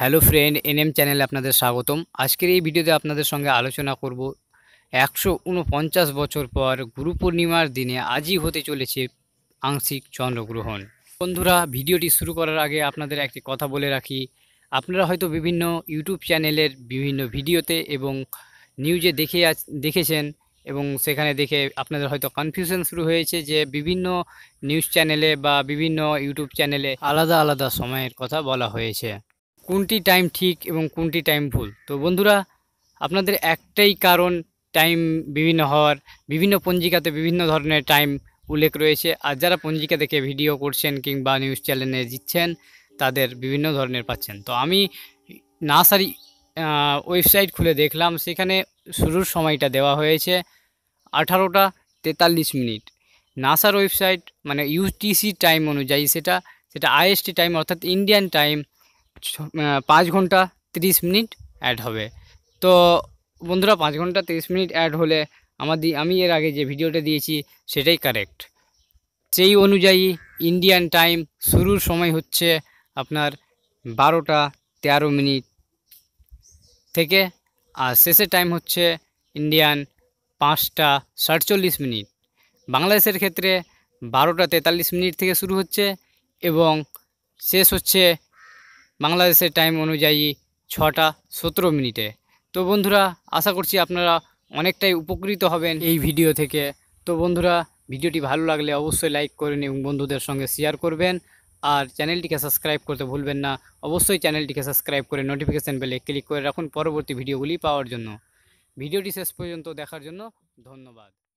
hello friend NM চ্যানেলে আপনাদের স্বাগতম আজকের এই ভিডিওতে আপনাদের সঙ্গে আলোচনা করব একশো উনপঞ্চাশ বছর পর গুরু পূর্ণিমার দিনে আজই হতে চলেছে আংশিক চন্দ্রগ্রহণ বন্ধুরা ভিডিওটি শুরু করার আগে আপনাদের একটি কথা বলে রাখি আপনারা হয়তো বিভিন্ন ইউটিউব চ্যানেলের বিভিন্ন ভিডিওতে এবং নিউজে দেখে দেখেছেন এবং সেখানে দেখে আপনাদের হয়তো কনফিউশন শুরু হয়েছে যে বিভিন্ন নিউজ চ্যানেলে বা বিভিন্ন ইউটিউব চ্যানেলে আলাদা আলাদা সময়ের কথা বলা হয়েছে কোনটি টাইম ঠিক এবং কোনটি টাইম ভুল তো বন্ধুরা আপনাদের একটাই কারণ টাইম বিভিন্ন হওয়ার বিভিন্ন পঞ্জিকাতে বিভিন্ন ধরনের টাইম উল্লেখ রয়েছে আর যারা পঞ্জিকা দেখে ভিডিও করছেন কিংবা নিউজ চ্যানেলে জিতছেন তাদের বিভিন্ন ধরনের পাচ্ছেন তো আমি নার্সারি ওয়েবসাইট খুলে দেখলাম সেখানে শুরুর সময়টা দেওয়া হয়েছে আঠারোটা তেতাল্লিশ মিনিট নাসার ওয়েবসাইট মানে ইউটিসি টাইম অনুযায়ী সেটা সেটা আইএসটি টাইম অর্থাৎ ইন্ডিয়ান টাইম পাঁচ ঘন্টা তিরিশ মিনিট অ্যাড হবে তো বন্ধুরা পাঁচ ঘন্টা তিরিশ মিনিট অ্যাড হলে আমার আমি এর আগে যে ভিডিওটা দিয়েছি সেটাই কারেক্ট সেই অনুযায়ী ইন্ডিয়ান টাইম শুরুর সময় হচ্ছে আপনার বারোটা তেরো মিনিট থেকে আর শেষের টাইম হচ্ছে ইন্ডিয়ান পাঁচটা সাতচল্লিশ মিনিট বাংলাদেশের ক্ষেত্রে বারোটা তেতাল্লিশ মিনিট থেকে শুরু হচ্ছে এবং শেষ হচ্ছে বাংলাদেশের টাইম অনুযায়ী ছটা সতেরো মিনিটে তো বন্ধুরা আশা করছি আপনারা অনেকটাই উপকৃত হবেন এই ভিডিও থেকে তো বন্ধুরা ভিডিওটি ভালো লাগলে অবশ্যই লাইক করেন এবং বন্ধুদের সঙ্গে শেয়ার করবেন আর চ্যানেলটিকে সাবস্ক্রাইব করতে ভুলবেন না অবশ্যই চ্যানেলটিকে সাবস্ক্রাইব করে নোটিফিকেশান বেলে ক্লিক করে রাখুন পরবর্তী ভিডিওগুলি পাওয়ার জন্য ভিডিওটি শেষ পর্যন্ত দেখার জন্য ধন্যবাদ